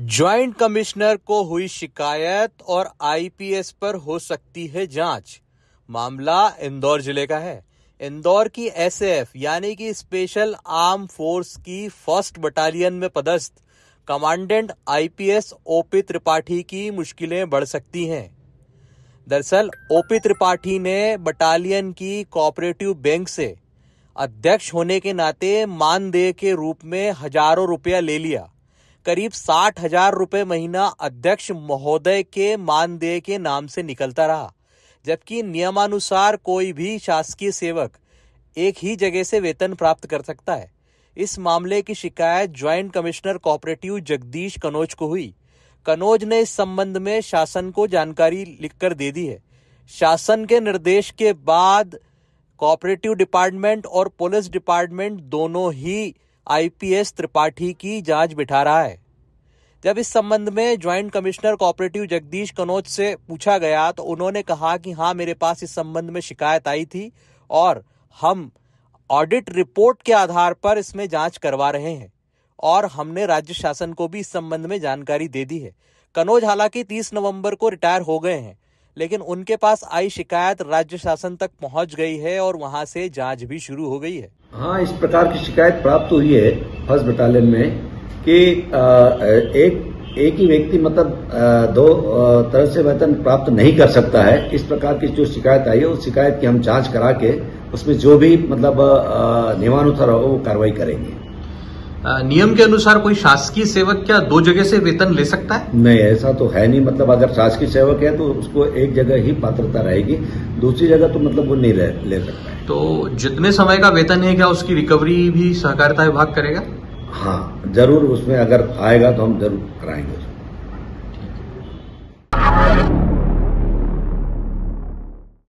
joint commissioner को हुई शिकायत और आईपीएस पर हो सकती है जांच मामला इंदौर जिले का है इंदौर की एसएएफ यानी कि स्पेशल आर्म फोर्स की फर्स्ट बटालियन में पदस्थ कमांडेंट आईपीएस ओपी त्रिपाठी की मुश्किलें बढ़ सकती हैं दरअसल ओपी त्रिपाठी ने बटालियन की कोऑपरेटिव बैंक से अध्यक्ष होने के नाते मानदेय के रूप में हजारों रुपया ले लिया करीब साठ हजार रूपए महीना अध्यक्ष महोदय के मानदेय के नाम से निकलता रहा जबकि नियमानुसार कोई भी शासकीय सेवक एक ही जगह से वेतन प्राप्त कर सकता है इस मामले की शिकायत joint commissioner cooperative Jagdish Kanoj को हुई कनोज ने इस संबंध में शासन को जानकारी लिखकर दे दी है शासन के निर्देश के बाद कोऑपरेटिव डिपार्टमेंट और पुलिस डिपार्टमेंट दोनों ही आईपीएस त्रिपाठी की जांच बिठा रहा है जब इस संबंध में joint commissioner cooperative Jagdish Kanauj से पूछा गया तो उन्होंने कहा कि हाँ मेरे पास इस संबंध में शिकायत आई थी और हम ऑडिट रिपोर्ट के आधार पर इसमें जांच करवा रहे हैं और हमने राज्य शासन को भी इस संबंध में जानकारी दे दी है कनौज हालांकि 30 नवंबर को रिटायर हो गए हैं लेकिन उनके पास आई शिकायत राज्य शासन तक पहुंच गई है और वहां से जांच भी शुरू हो गई है हाँ इस प्रकार की शिकायत प्राप्त हुई है फर्स्ट बटालियन में कि एक एक ही व्यक्ति मतलब दो तरह से वेतन प्राप्त नहीं कर सकता है इस प्रकार की जो शिकायत आई है उस शिकायत की हम जांच करा के उसमें जो भी मतलब नियमानुसार हो वो कार्रवाई करेंगे नियम के अनुसार कोई शासकीय सेवक क्या दो जगह से वेतन ले सकता है नहीं ऐसा तो है नहीं मतलब अगर शासकीय सेवक है तो उसको एक जगह ही पात्रता रहेगी दूसरी जगह तो मतलब वो नहीं ले, ले सकता है तो जितने समय का वेतन है क्या उसकी रिकवरी भी सहकारिता विभाग करेगा हाँ जरूर उसमें अगर आएगा तो हम जरूर कराएंगे उसमें